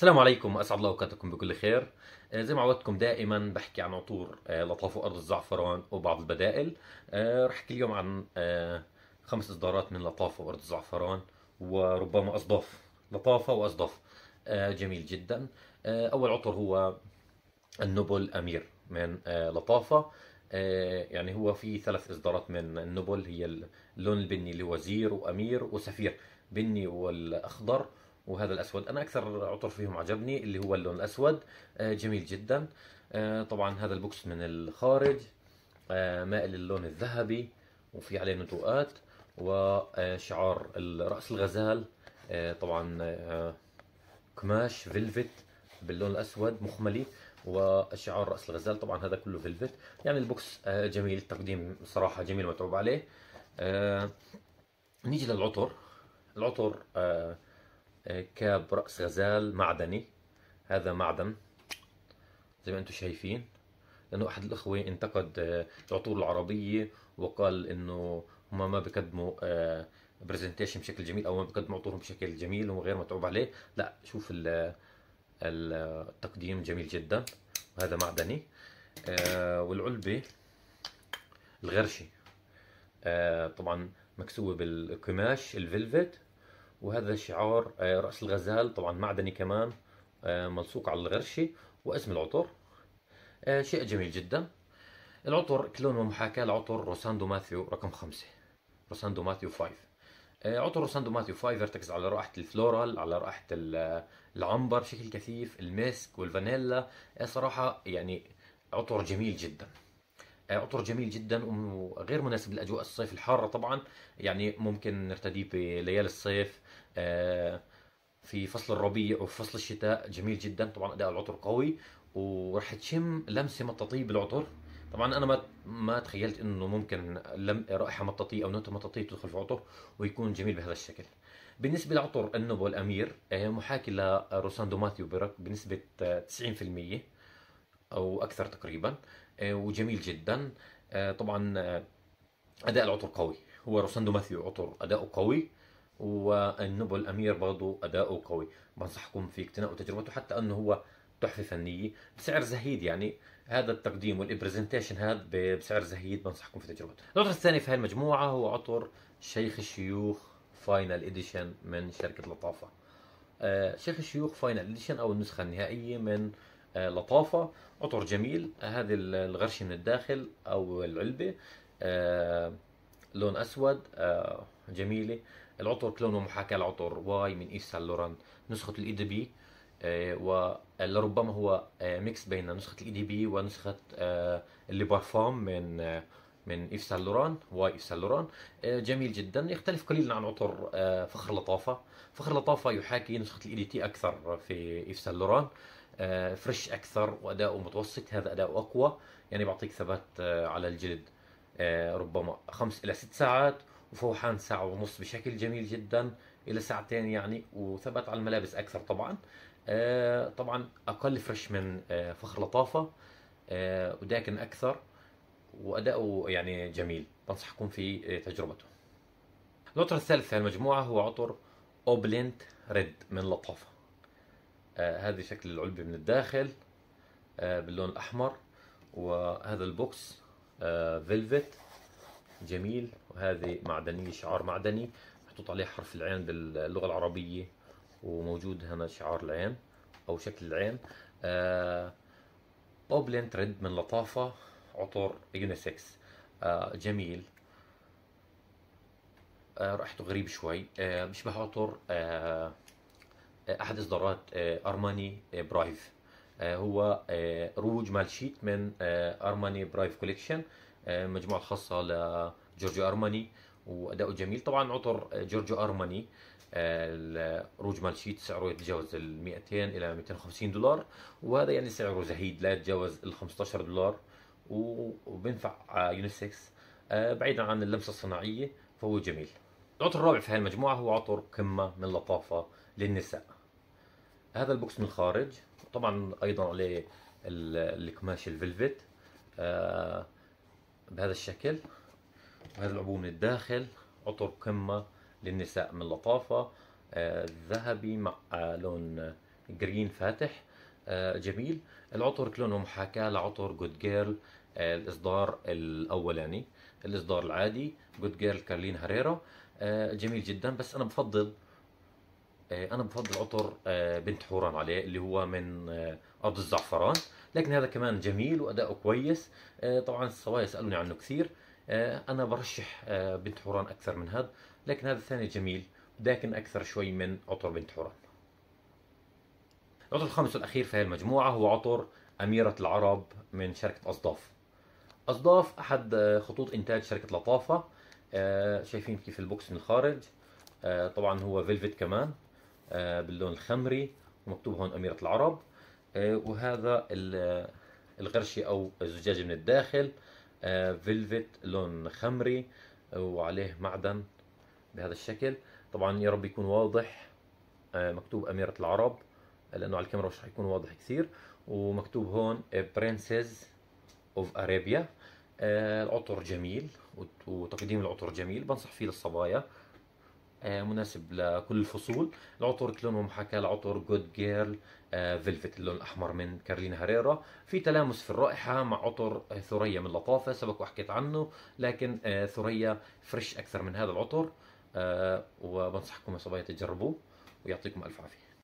السلام عليكم اسعد الله اوقاتكم بكل خير آه، زي ما عودتكم دائما بحكي عن عطور آه، لطاف ارض الزعفران وبعض البدائل آه، رح احكي اليوم عن خمس اصدارات من لطاف وارض الزعفران وربما اصداف لطافه واصداف جميل جدا اول عطر هو النبل امير من لطافه يعني هو في ثلاث اصدارات من النبل هي اللون البني اللي هو زير وامير وسفير بني والاخضر وهذا الاسود انا اكثر عطر فيهم عجبني اللي هو اللون الاسود آه، جميل جدا آه، طبعا هذا البوكس من الخارج آه، مائل للون الذهبي وفي عليه نتوءات وشعار راس الغزال طبعا قماش فيلفت باللون الاسود مخملي وشعار راس الغزال طبعا هذا كله فيلفت يعني البوكس جميل التقديم صراحه جميل متعوب عليه نيجي للعطر العطر آه، كاب رأس غزال معدني هذا معدن زي ما انتم شايفين لأنه أحد الأخوة انتقد آه، العطور العربية وقال إنه هما ما بيقدموا برزنتيشن آه، بشكل جميل أو ما بيقدموا عطورهم بشكل جميل وغير متعوب عليه لا شوف التقديم جميل جدا وهذا معدني والعلبة الغرشة طبعا مكسوة بالقماش الفلفت وهذا شعار آه، راس الغزال طبعا معدني كمان آه، ملصوق على الغرشه واسم العطر آه، شيء جميل جدا العطر كلون ومحاكاة لعطر روساندو ماثيو رقم خمسة روساندو ماثيو 5 عطر روساندو ماثيو 5 يرتكز على رائحة الفلورال على رائحة العنبر بشكل كثيف المسك والفانيلا صراحة يعني عطر جميل جدا عطر آه، جميل جدا وغير مناسب لاجواء الصيف الحاره طبعا يعني ممكن نرتديه بليالي الصيف آه، في فصل الربيع وفصل الشتاء جميل جدا طبعا اداء العطر قوي وراح تشم لمسه مطاطيه بالعطر طبعا انا ما ما تخيلت انه ممكن لم رائحه مطاطيه او نوتة مطاطيه تدخل في عطر ويكون جميل بهذا الشكل بالنسبه لعطر النبو الامير آه، محاكي لروساندو ماثيو بنسبه 90% او اكثر تقريبا آه، وجميل جدا آه، طبعا آه، اداء العطر قوي هو روساندو ماثيو عطر اداؤه قوي والنبو الامير برضه اداؤه قوي بنصحكم في اقتناء تجربته حتى انه هو تحفه فنيه بسعر زهيد يعني هذا التقديم والبرزنتيشن هذا بسعر زهيد بنصحكم في تجربته العطر الثاني في هاي المجموعه هو عطر شيخ الشيوخ فاينل اديشن من شركه لطافه شيخ الشيوخ فاينل اديشن او النسخه النهائيه من آه، لطافه عطر جميل آه، هذه الغرشه من الداخل او العلبه آه، لون اسود جميله العطر لونه محاكاه لعطر واي من ايف سان لوران نسخه الاي e دي بي ولربما هو ميكس بين نسخه الاي دي e بي ونسخه اللي بارفام من من ايف سان لوران واي ايف سان لوران جميل جدا يختلف قليلا عن عطر فخر لطافه فخر لطافه يحاكي نسخه الاي دي e تي اكثر في ايف سان لوران فريش آه، اكثر واداؤه متوسط هذا اداؤه اقوى يعني بيعطيك ثبات آه، على الجلد آه، ربما خمس الى ست ساعات وفوحان ساعه ونص بشكل جميل جدا الى ساعتين يعني وثبت على الملابس اكثر طبعا طبعا اقل فريش من فخر لطافه وداكن اكثر واداؤه يعني جميل بنصحكم في تجربته العطر الثالث في المجموعه هو عطر اوبلنت ريد من لطافه آه، هذه شكل العلبة من الداخل آه، باللون الأحمر وهذا البوكس آه، فيلفت جميل وهذه معدنية شعار معدني محطوط عليه حرف العين باللغة العربية وموجود هنا شعار العين أو شكل العين أوبلين ريد من لطافة عطر يونيسكس جميل رائحته غريب شوي بيشبه عطر آه، احد اصدارات آه، ارماني آه، برايف هو روج مال شيت من ارماني برايف كوليكشن مجموعه خاصه لجورجو ارماني واداؤه جميل طبعا عطر جورجو ارماني الروج مال شيت سعره يتجاوز ال 200 الى 250 دولار وهذا يعني سعره زهيد لا يتجاوز ال 15 دولار وبينفع يونيسكس بعيدا عن اللمسه الصناعيه فهو جميل العطر الرابع في هذه المجموعه هو عطر قمه من لطافه للنساء هذا البوكس من الخارج طبعا ايضا عليه القماش الفلفت آه، بهذا الشكل وهذا العبوه من الداخل عطر قمه للنساء من لطافه آه، ذهبي مع آه، لون جرين فاتح جميل العطر لونه محاكاه لعطر جود جيرل الاصدار الاولاني الاصدار العادي جود جيرل كارلين هريرا جميل جدا بس انا بفضل آه، انا بفضل عطر آه، بنت حوران عليه اللي هو من آه، ارض الزعفران لكن هذا كمان جميل واداؤه كويس طبعا الصبايا سالوني عنه كثير انا برشح بنت حوران اكثر من هذا لكن هذا الثاني جميل لكن اكثر شوي من عطر بنت حوران العطر الخامس والاخير في هذه المجموعه هو عطر اميره العرب من شركه اصداف اصداف احد خطوط انتاج شركه لطافه شايفين كيف البوكس من الخارج طبعا هو فيلفت كمان آه، باللون الخمري ومكتوب هون أميرة العرب آه، وهذا القرشة أو الزجاجة من الداخل آه، فيلفت لون خمري وعليه معدن بهذا الشكل طبعا يا رب يكون واضح مكتوب أميرة العرب لأنه على الكاميرا مش حيكون واضح كثير ومكتوب هون برنسز اوف ارابيا العطر جميل وتقديم العطر جميل بنصح فيه للصبايا آه، مناسب لكل الفصول العطور لونهم حكى العطر جود جيرل فيلفت اللون الاحمر من كارلينا هريرا في تلامس في الرائحه مع عطر آه، ثريا من لطافه سبق وحكيت عنه لكن آه، ثريا فريش اكثر من هذا العطر وبنصحكم يا صبايا تجربوه ويعطيكم الف عافيه